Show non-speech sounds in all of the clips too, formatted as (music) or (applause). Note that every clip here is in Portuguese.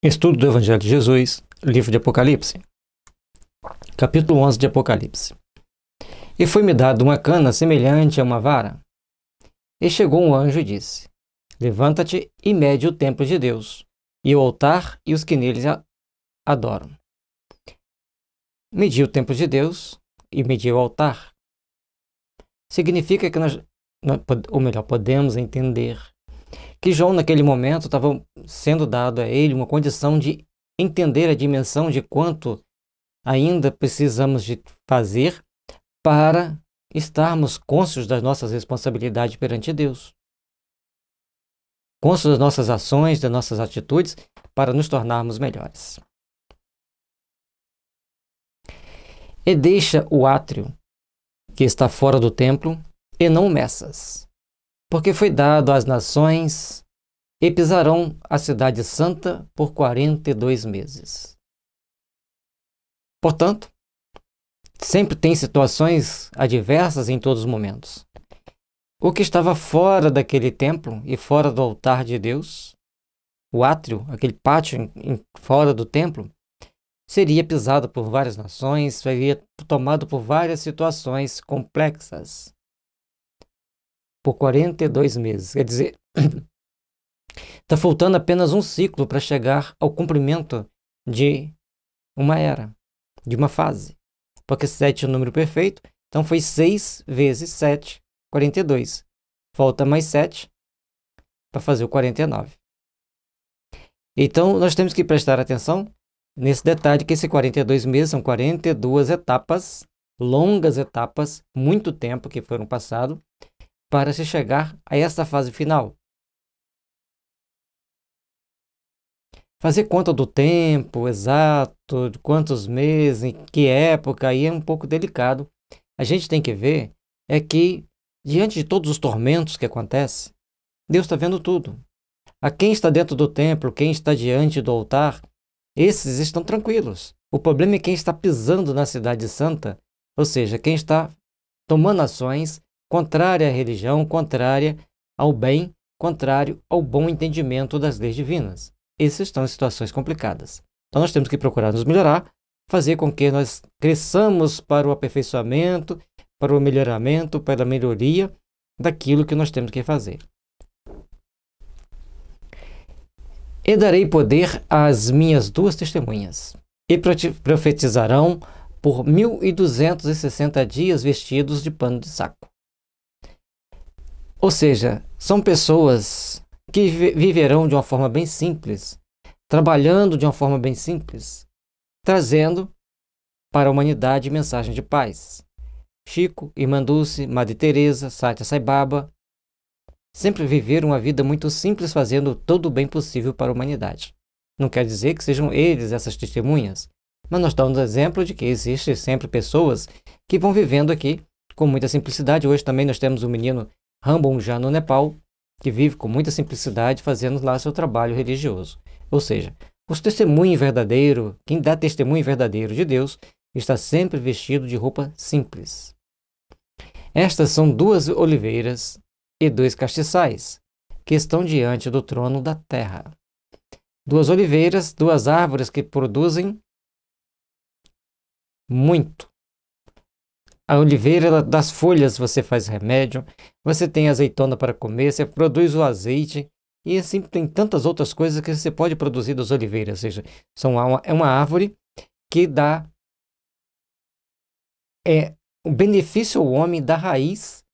Estudo do Evangelho de Jesus, livro de Apocalipse. Capítulo 11 de Apocalipse. E foi-me dado uma cana semelhante a uma vara. E chegou um anjo e disse: Levanta-te e mede o templo de Deus, e o altar e os que neles adoram. Medir o templo de Deus e medir o altar. Significa que nós, ou melhor, podemos entender que João, naquele momento, estava sendo dado a ele uma condição de entender a dimensão de quanto ainda precisamos de fazer para estarmos conscientes das nossas responsabilidades perante Deus. Conscientes das nossas ações, das nossas atitudes, para nos tornarmos melhores. E deixa o átrio, que está fora do templo, e não meças porque foi dado às nações, e pisarão a cidade santa por quarenta e dois meses. Portanto, sempre tem situações adversas em todos os momentos. O que estava fora daquele templo e fora do altar de Deus, o átrio, aquele pátio em, fora do templo, seria pisado por várias nações, seria tomado por várias situações complexas por 42 meses. Quer dizer, está (coughs) faltando apenas um ciclo para chegar ao cumprimento de uma era, de uma fase. Porque 7 é o número perfeito, então foi 6 vezes 7, 42. Falta mais 7 para fazer o 49. Então, nós temos que prestar atenção nesse detalhe que esses 42 meses são 42 etapas, longas etapas, muito tempo que foram passados, para se chegar a esta fase final. Fazer conta do tempo exato, de quantos meses, em que época, aí é um pouco delicado. A gente tem que ver é que, diante de todos os tormentos que acontecem, Deus está vendo tudo. A quem está dentro do templo, quem está diante do altar, esses estão tranquilos. O problema é quem está pisando na Cidade Santa, ou seja, quem está tomando ações contrária à religião, contrária ao bem, contrário ao bom entendimento das leis divinas. Essas estão em situações complicadas. Então nós temos que procurar nos melhorar, fazer com que nós cresçamos para o aperfeiçoamento, para o melhoramento, para a melhoria daquilo que nós temos que fazer. E darei poder às minhas duas testemunhas, e profetizarão por 1260 dias vestidos de pano de saco. Ou seja, são pessoas que viverão de uma forma bem simples, trabalhando de uma forma bem simples, trazendo para a humanidade mensagem de paz. Chico, Irmã Dulce, Madre Teresa, Sátia Sai Baba, sempre viveram uma vida muito simples, fazendo todo o bem possível para a humanidade. Não quer dizer que sejam eles essas testemunhas, mas nós damos exemplo de que existem sempre pessoas que vão vivendo aqui com muita simplicidade. Hoje também nós temos um menino já no Nepal, que vive com muita simplicidade fazendo lá seu trabalho religioso. Ou seja, o testemunho verdadeiro, quem dá testemunho verdadeiro de Deus, está sempre vestido de roupa simples. Estas são duas oliveiras e dois castiçais, que estão diante do trono da terra. Duas oliveiras, duas árvores que produzem muito a oliveira das folhas você faz remédio, você tem azeitona para comer, você produz o azeite, e assim tem tantas outras coisas que você pode produzir das oliveiras. Ou seja, são uma, é uma árvore que dá é, o um benefício ao homem da raiz,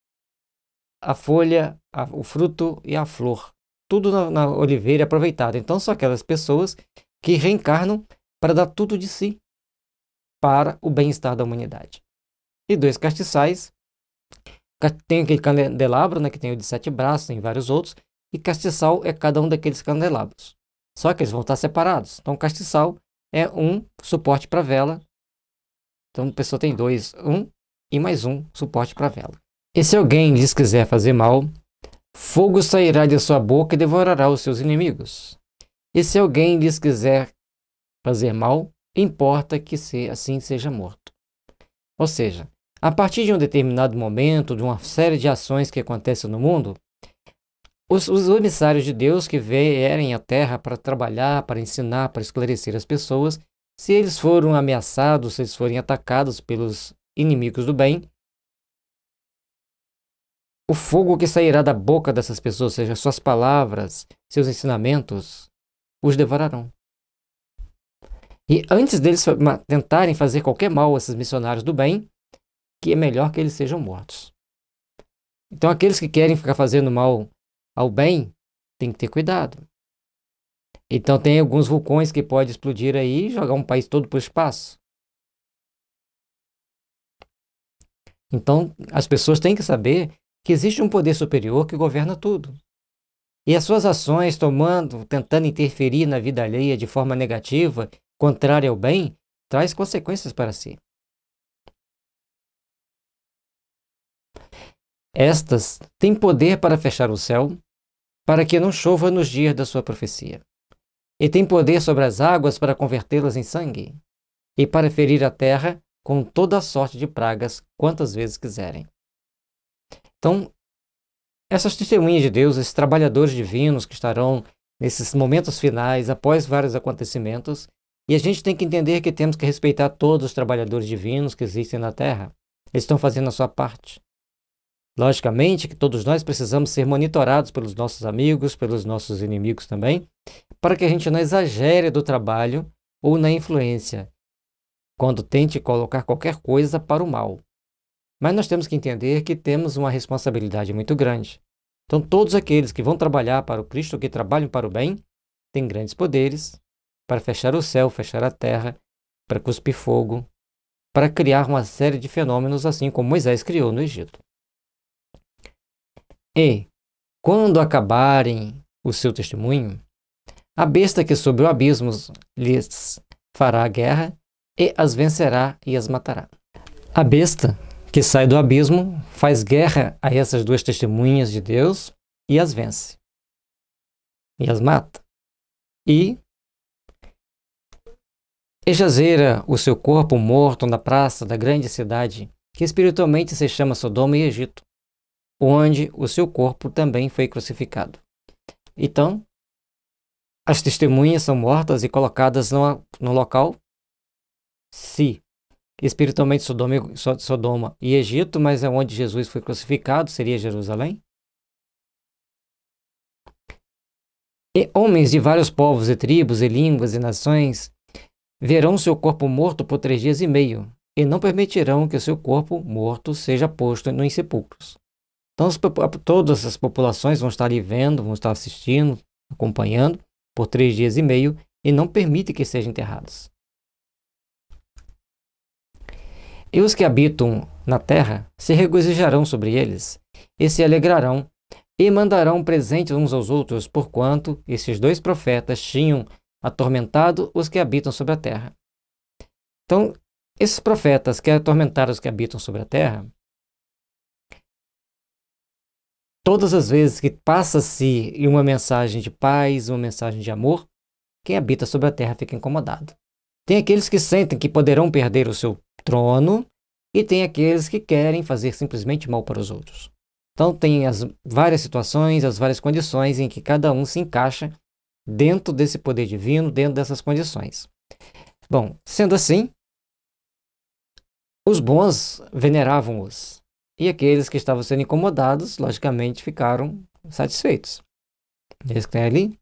a folha, a, o fruto e a flor. Tudo na, na oliveira é aproveitado. Então são aquelas pessoas que reencarnam para dar tudo de si para o bem-estar da humanidade e dois castiçais. Tem aquele candelabro, né, que tem o de sete braços, tem vários outros, e castiçal é cada um daqueles candelabros. Só que eles vão estar separados. Então, castiçal é um suporte para vela. Então, a pessoa tem dois, um e mais um suporte para vela. E se alguém lhes quiser fazer mal, fogo sairá de sua boca e devorará os seus inimigos. E se alguém lhes quiser fazer mal, importa que se assim seja morto. Ou seja, a partir de um determinado momento, de uma série de ações que acontecem no mundo, os, os emissários de Deus que vierem à Terra para trabalhar, para ensinar, para esclarecer as pessoas, se eles foram ameaçados, se eles forem atacados pelos inimigos do bem, o fogo que sairá da boca dessas pessoas, ou seja, suas palavras, seus ensinamentos, os devorarão. E antes deles tentarem fazer qualquer mal a esses missionários do bem, que é melhor que eles sejam mortos. Então, aqueles que querem ficar fazendo mal ao bem, tem que ter cuidado. Então, tem alguns vulcões que podem explodir aí e jogar um país todo para o espaço. Então, as pessoas têm que saber que existe um poder superior que governa tudo. E as suas ações tomando, tentando interferir na vida alheia de forma negativa, contrária ao bem, traz consequências para si. Estas têm poder para fechar o céu, para que não chova nos dias da sua profecia. E têm poder sobre as águas para convertê-las em sangue, e para ferir a terra com toda a sorte de pragas, quantas vezes quiserem. Então, essas testemunhas de Deus, esses trabalhadores divinos que estarão nesses momentos finais, após vários acontecimentos, e a gente tem que entender que temos que respeitar todos os trabalhadores divinos que existem na Terra. Eles estão fazendo a sua parte. Logicamente que todos nós precisamos ser monitorados pelos nossos amigos, pelos nossos inimigos também, para que a gente não exagere do trabalho ou na influência, quando tente colocar qualquer coisa para o mal. Mas nós temos que entender que temos uma responsabilidade muito grande. Então, todos aqueles que vão trabalhar para o Cristo, que trabalham para o bem, têm grandes poderes para fechar o céu, fechar a terra, para cuspir fogo, para criar uma série de fenômenos, assim como Moisés criou no Egito. E, quando acabarem o seu testemunho, a besta que sobre o abismo lhes fará guerra e as vencerá e as matará. A besta que sai do abismo faz guerra a essas duas testemunhas de Deus e as vence. E as mata. E e jazera o seu corpo morto na praça da grande cidade, que espiritualmente se chama Sodoma e Egito, onde o seu corpo também foi crucificado. Então, as testemunhas são mortas e colocadas no, no local se espiritualmente Sodoma e, Sodoma e Egito, mas é onde Jesus foi crucificado, seria Jerusalém. E homens de vários povos e tribos e línguas e nações verão seu corpo morto por três dias e meio, e não permitirão que o seu corpo morto seja posto nos sepulcros. Então, as, todas as populações vão estar ali vendo, vão estar assistindo, acompanhando por três dias e meio e não permite que sejam enterrados. E os que habitam na terra se regozijarão sobre eles e se alegrarão e mandarão presentes uns aos outros, porquanto esses dois profetas tinham atormentado os que habitam sobre a terra. Então, esses profetas que atormentaram os que habitam sobre a terra, Todas as vezes que passa-se uma mensagem de paz, uma mensagem de amor, quem habita sobre a terra fica incomodado. Tem aqueles que sentem que poderão perder o seu trono, e tem aqueles que querem fazer simplesmente mal para os outros. Então, tem as várias situações, as várias condições em que cada um se encaixa dentro desse poder divino, dentro dessas condições. Bom, sendo assim, os bons veneravam-os, e aqueles que estavam sendo incomodados, logicamente, ficaram satisfeitos. Eles que ali.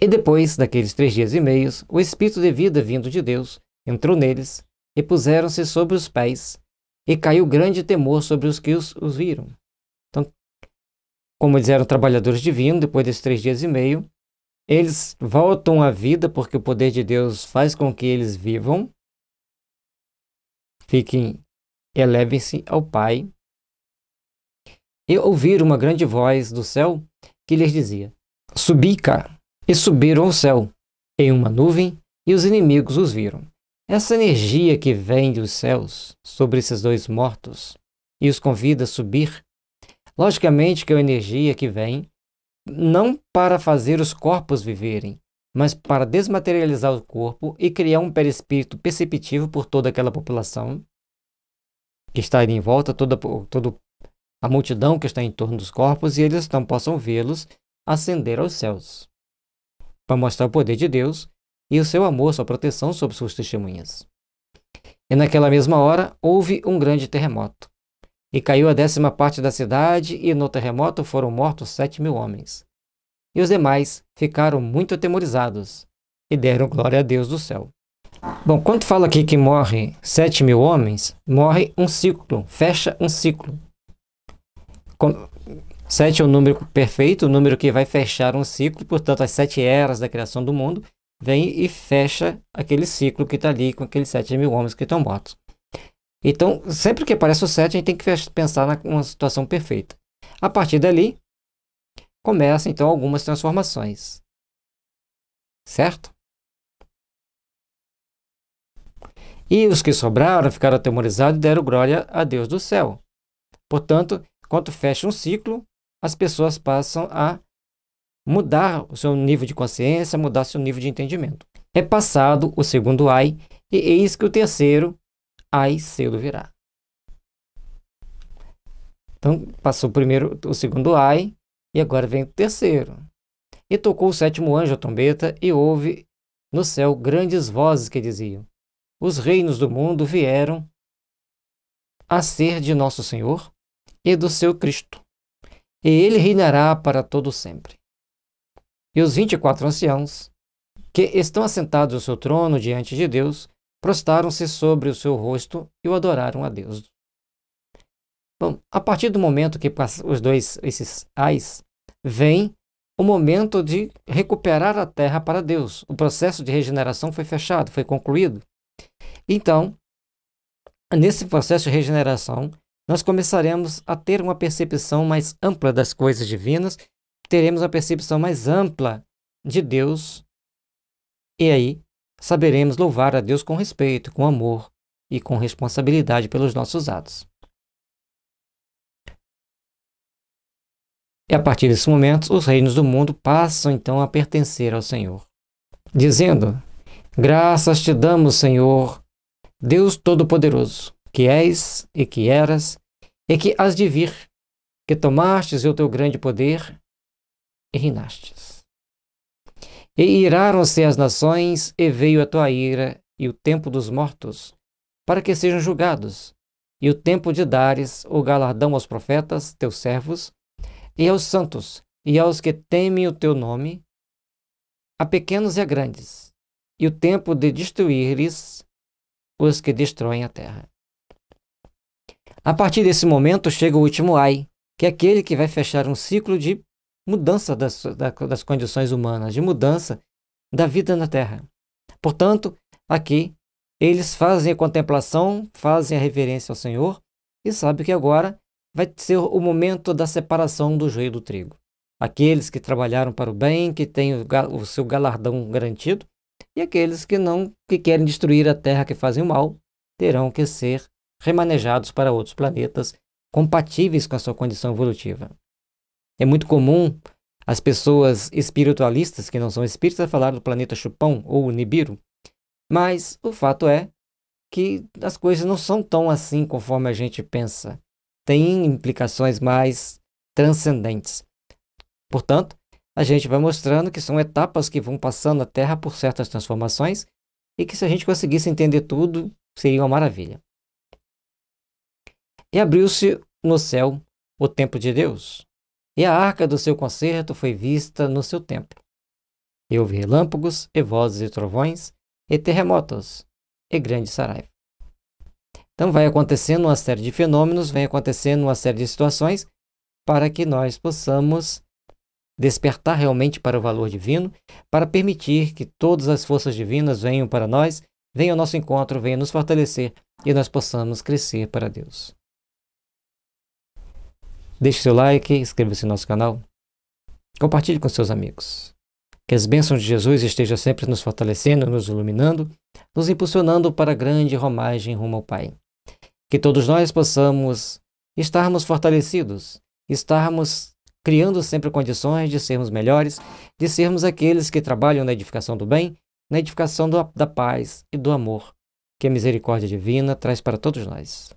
E depois daqueles três dias e meios, o Espírito de vida vindo de Deus entrou neles, e puseram-se sobre os pés, e caiu grande temor sobre os que os, os viram. Então, como eles eram trabalhadores divinos, depois desses três dias e meio, eles voltam à vida porque o poder de Deus faz com que eles vivam, fiquem elevem-se ao Pai. E ouviram uma grande voz do céu que lhes dizia: Subi cá. E subiram ao céu em uma nuvem, e os inimigos os viram. Essa energia que vem dos céus sobre esses dois mortos e os convida a subir, logicamente que é uma energia que vem não para fazer os corpos viverem, mas para desmaterializar o corpo e criar um perispírito perceptivo por toda aquela população que está em volta, toda, toda a multidão que está em torno dos corpos, e eles não possam vê-los ascender aos céus, para mostrar o poder de Deus e o seu amor, sua proteção sobre suas testemunhas. E naquela mesma hora houve um grande terremoto, e caiu a décima parte da cidade, e no terremoto foram mortos sete mil homens. E os demais ficaram muito atemorizados, e deram glória a Deus do céu. Bom, quando fala aqui que morre 7 mil homens, morre um ciclo, fecha um ciclo. 7 é o número perfeito, o número que vai fechar um ciclo, portanto, as sete eras da criação do mundo vem e fecha aquele ciclo que está ali com aqueles 7 mil homens que estão mortos. Então, sempre que aparece o 7, a gente tem que pensar numa situação perfeita. A partir dali, começam então algumas transformações. Certo? E os que sobraram ficaram atemorizados e deram glória a Deus do céu. Portanto, quando fecha um ciclo, as pessoas passam a mudar o seu nível de consciência, mudar seu nível de entendimento. É passado o segundo ai, e eis que o terceiro ai cedo virá. Então, passou primeiro o segundo ai, e agora vem o terceiro. E tocou o sétimo anjo a trombeta, e houve no céu grandes vozes que diziam: os reinos do mundo vieram a ser de nosso Senhor e do seu Cristo. E ele reinará para todo sempre. E os vinte e quatro anciãos, que estão assentados no seu trono diante de Deus, prostaram-se sobre o seu rosto e o adoraram a Deus. Bom, a partir do momento que os dois, esses ais, vem o momento de recuperar a terra para Deus. O processo de regeneração foi fechado, foi concluído. Então, nesse processo de regeneração, nós começaremos a ter uma percepção mais ampla das coisas divinas, teremos uma percepção mais ampla de Deus, e aí saberemos louvar a Deus com respeito, com amor e com responsabilidade pelos nossos atos. E a partir desse momento, os reinos do mundo passam então a pertencer ao Senhor, dizendo: Graças te damos, Senhor, Deus Todo-Poderoso, que és e que eras e que has de vir, que tomastes o teu grande poder e reinastes. E iraram-se as nações, e veio a tua ira e o tempo dos mortos, para que sejam julgados, e o tempo de dares o galardão aos profetas, teus servos, e aos santos, e aos que temem o teu nome, a pequenos e a grandes, e o tempo de destruíres os que destroem a terra. A partir desse momento chega o último ai, que é aquele que vai fechar um ciclo de mudança das, das condições humanas, de mudança da vida na terra. Portanto, aqui eles fazem a contemplação, fazem a reverência ao Senhor e sabem que agora vai ser o momento da separação do joio do trigo. Aqueles que trabalharam para o bem, que têm o, o seu galardão garantido, e aqueles que não que querem destruir a Terra, que fazem o mal, terão que ser remanejados para outros planetas compatíveis com a sua condição evolutiva. É muito comum as pessoas espiritualistas que não são espíritas falar do planeta Chupão ou Nibiru, mas o fato é que as coisas não são tão assim conforme a gente pensa. Tem implicações mais transcendentes. Portanto, a gente vai mostrando que são etapas que vão passando a Terra por certas transformações e que se a gente conseguisse entender tudo, seria uma maravilha. E abriu-se no céu o templo de Deus, e a arca do seu concerto foi vista no seu templo. E houve relâmpagos, e vozes e trovões, e terremotos, e grande saraiva. Então vai acontecendo uma série de fenômenos, vem acontecendo uma série de situações para que nós possamos despertar realmente para o valor divino, para permitir que todas as forças divinas venham para nós, venham ao nosso encontro, venham nos fortalecer e nós possamos crescer para Deus. Deixe seu like, inscreva-se no nosso canal, compartilhe com seus amigos. Que as bênçãos de Jesus estejam sempre nos fortalecendo, nos iluminando, nos impulsionando para a grande romagem rumo ao Pai. Que todos nós possamos estarmos fortalecidos, estarmos criando sempre condições de sermos melhores, de sermos aqueles que trabalham na edificação do bem, na edificação do, da paz e do amor, que a misericórdia divina traz para todos nós.